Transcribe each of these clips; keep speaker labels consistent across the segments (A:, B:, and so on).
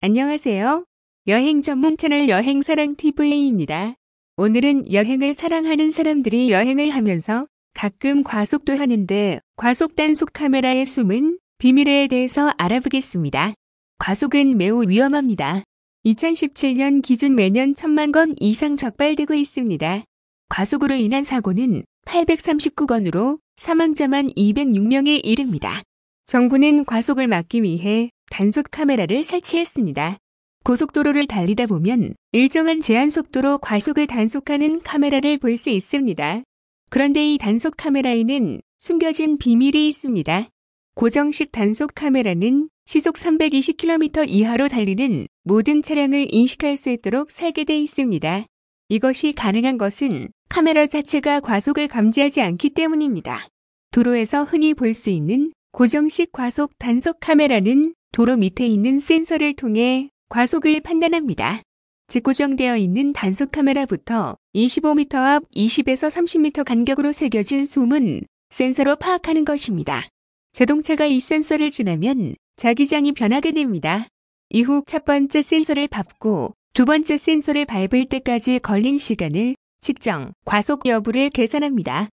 A: 안녕하세요. 여행 전문 채널 여행사랑TV입니다. 오늘은 여행을 사랑하는 사람들이 여행을 하면서 가끔 과속도 하는데 과속 단속 카메라의 숨은 비밀에 대해서 알아보겠습니다. 과속은 매우 위험합니다. 2017년 기준 매년 1 천만 건 이상 적발되고 있습니다. 과속으로 인한 사고는 839건으로 사망자만 206명에 이릅니다. 정부는 과속을 막기 위해 단속 카메라를 설치했습니다. 고속도로를 달리다 보면 일정한 제한 속도로 과속을 단속하는 카메라를 볼 수 있습니다. 그런데 이 단속 카메라에는 숨겨진 비밀이 있습니다. 고정식 단속 카메라는 시속 320km 이하로 달리는 모든 차량을 인식할 수 있도록 설계돼 있습니다. 이것이 가능한 것은 카메라 자체가 과속을 감지하지 않기 때문입니다. 도로에서 흔히 볼 수 있는 고정식 과속 단속 카메라는 도로 밑에 있는 센서를 통해 과속을 판단합니다. 즉 고정되어 있는 단속 카메라부터 25m 앞 20에서 30m 간격으로 새겨진 숨은 센서로 파악하는 것입니다. 자동차가 이 센서를 지나면 자기장이 변하게 됩니다. 이후 첫 번째 센서를 밟고 두 번째 센서를 밟을 때까지 걸린 시간을 측정, 과속 여부를 계산합니다.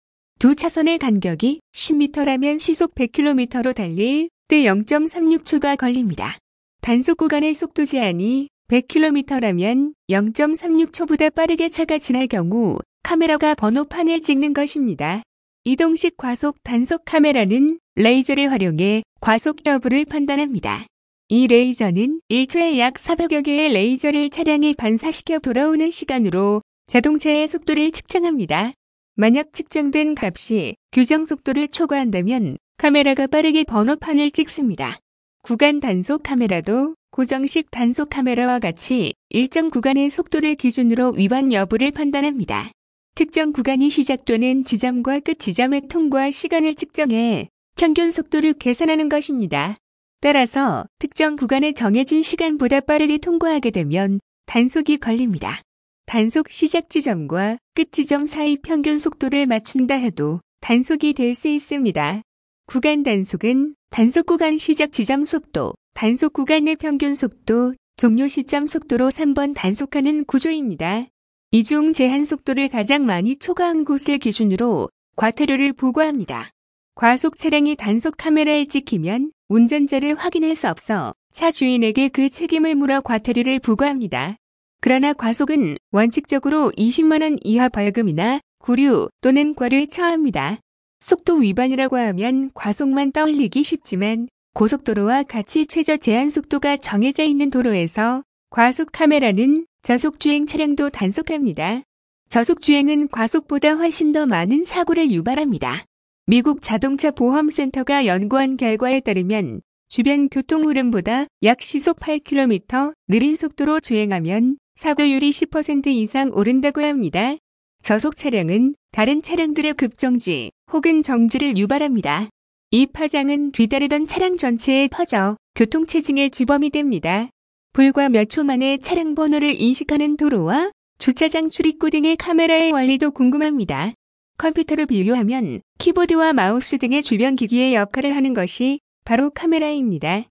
A: 두 차선의 간격이 10m라면 시속 100km로 달릴 때 0.36초가 걸립니다. 단속 구간의 속도 제한이 100km라면 0.36초보다 빠르게 차가 지날 경우 카메라가 번호판을 찍는 것입니다. 이동식 과속 단속 카메라는 레이저를 활용해 과속 여부를 판단합니다. 이 레이저는 1초에 약 400여 개의 레이저를 차량에 반사시켜 돌아오는 시간으로 자동차의 속도를 측정합니다. 만약 측정된 값이 규정 속도를 초과한다면 카메라가 빠르게 번호판을 찍습니다. 구간 단속 카메라도 고정식 단속 카메라와 같이 일정 구간의 속도를 기준으로 위반 여부를 판단합니다. 특정 구간이 시작되는 지점과 끝 지점의 통과 시간을 측정해 평균 속도를 계산하는 것입니다. 따라서 특정 구간의 정해진 시간보다 빠르게 통과하게 되면 단속이 걸립니다. 단속 시작 지점과 끝 지점 사이 평균 속도를 맞춘다 해도 단속이 될 수 있습니다. 구간 단속은 단속 구간 시작 지점 속도, 단속 구간의 평균 속도, 종료 시점 속도로 3번 단속하는 구조입니다. 이 중 제한 속도를 가장 많이 초과한 곳을 기준으로 과태료를 부과합니다. 과속 차량이 단속 카메라에 찍히면 운전자를 확인할 수 없어 차 주인에게 그 책임을 물어 과태료를 부과합니다. 그러나 과속은 원칙적으로 20만원 이하 벌금이나 구류 또는 과를 처합니다. 속도 위반이라고 하면 과속만 떠올리기 쉽지만 고속도로와 같이 최저 제한 속도가 정해져 있는 도로에서 과속 카메라는 저속주행 차량도 단속합니다. 저속주행은 과속보다 훨씬 더 많은 사고를 유발합니다. 미국 자동차 보험센터가 연구한 결과에 따르면 주변 교통 흐름보다 약 시속 8km 느린 속도로 주행하면 사고율이 10% 이상 오른다고 합니다. 저속 차량은 다른 차량들의 급정지 혹은 정지를 유발합니다. 이 파장은 뒤따르던 차량 전체에 퍼져 교통체증의 주범이 됩니다. 불과 몇 초 만에 차량 번호를 인식하는 도로와 주차장 출입구 등의 카메라의 원리도 궁금합니다. 컴퓨터로 비유하면 키보드와 마우스 등의 주변 기기의 역할을 하는 것이 바로 카메라입니다.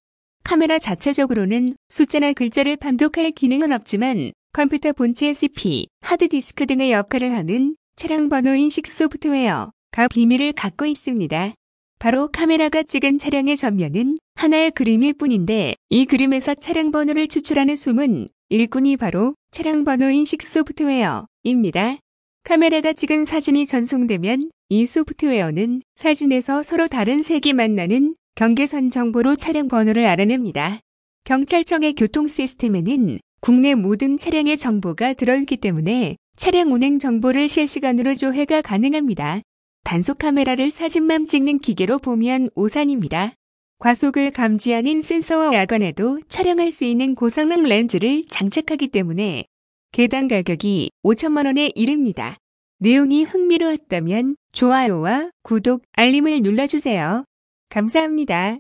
A: 카메라 자체적으로는 숫자나 글자를 판독할 기능은 없지만 컴퓨터 본체 CP, 하드디스크 등의 역할을 하는 차량 번호 인식 소프트웨어가 비밀을 갖고 있습니다. 바로 카메라가 찍은 차량의 전면은 하나의 그림일 뿐인데 이 그림에서 차량 번호를 추출하는 숨은 일꾼이 바로 차량 번호 인식 소프트웨어입니다. 카메라가 찍은 사진이 전송되면 이 소프트웨어는 사진에서 서로 다른 색이 만나는 경계선 정보로 차량 번호를 알아냅니다. 경찰청의 교통 시스템에는 국내 모든 차량의 정보가 들어있기 때문에 차량 운행 정보를 실시간으로 조회가 가능합니다. 단속 카메라를 사진만 찍는 기계로 보면 오산입니다. 과속을 감지하는 센서와 야간에도 촬영할 수 있는 고성능 렌즈를 장착하기 때문에 개당 가격이 5천만 원에 이릅니다. 내용이 흥미로웠다면 좋아요와 구독, 알림을 눌러주세요. 감사합니다.